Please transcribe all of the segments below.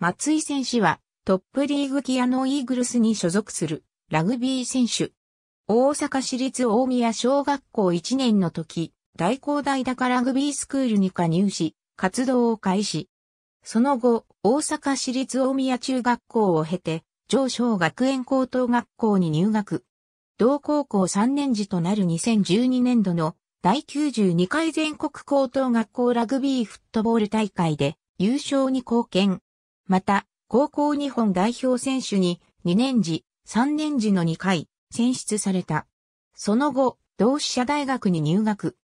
松井選手はトップリーグギアのイーグルスに所属するラグビー選手。大阪市立大宮小学校1年の時、大工大高ラグビースクールに加入し、活動を開始。その後、大阪市立大宮中学校を経て、上昇学園高等学校に入学。同高校3年時となる2012年度の第92回全国高等学校ラグビーフットボール大会で優勝に貢献。また、高校日本代表選手に2年次、3年次の2回選出された。その後、同志社大学に入学。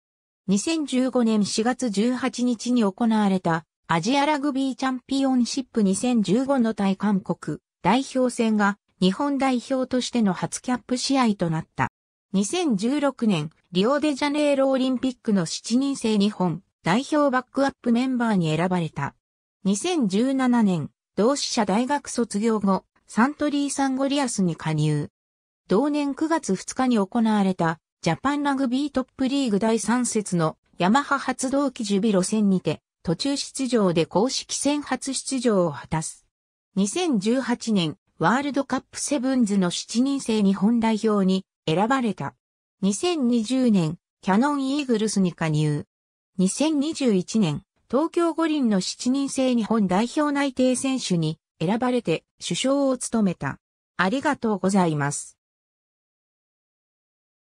2015年4月18日に行われたアジアラグビーチャンピオンシップ2015の対韓国代表戦が日本代表としての初キャップ試合となった。2016年リオデジャネイロオリンピックの7人制日本代表バックアップメンバーに選ばれた。2017年同志社大学卒業後、サントリーサンゴリアスに加入。同年9月2日に行われたジャパンラグビートップリーグ第3節のヤマハ発動機ジュビロ戦にて途中出場で公式戦初出場を果たす。2018年ワールドカップセブンズの7人制日本代表に選ばれた。2020年キャノンイーグルスに加入。2021年東京五輪の7人制日本代表内定選手に選ばれて首相を務めた。ありがとうございます。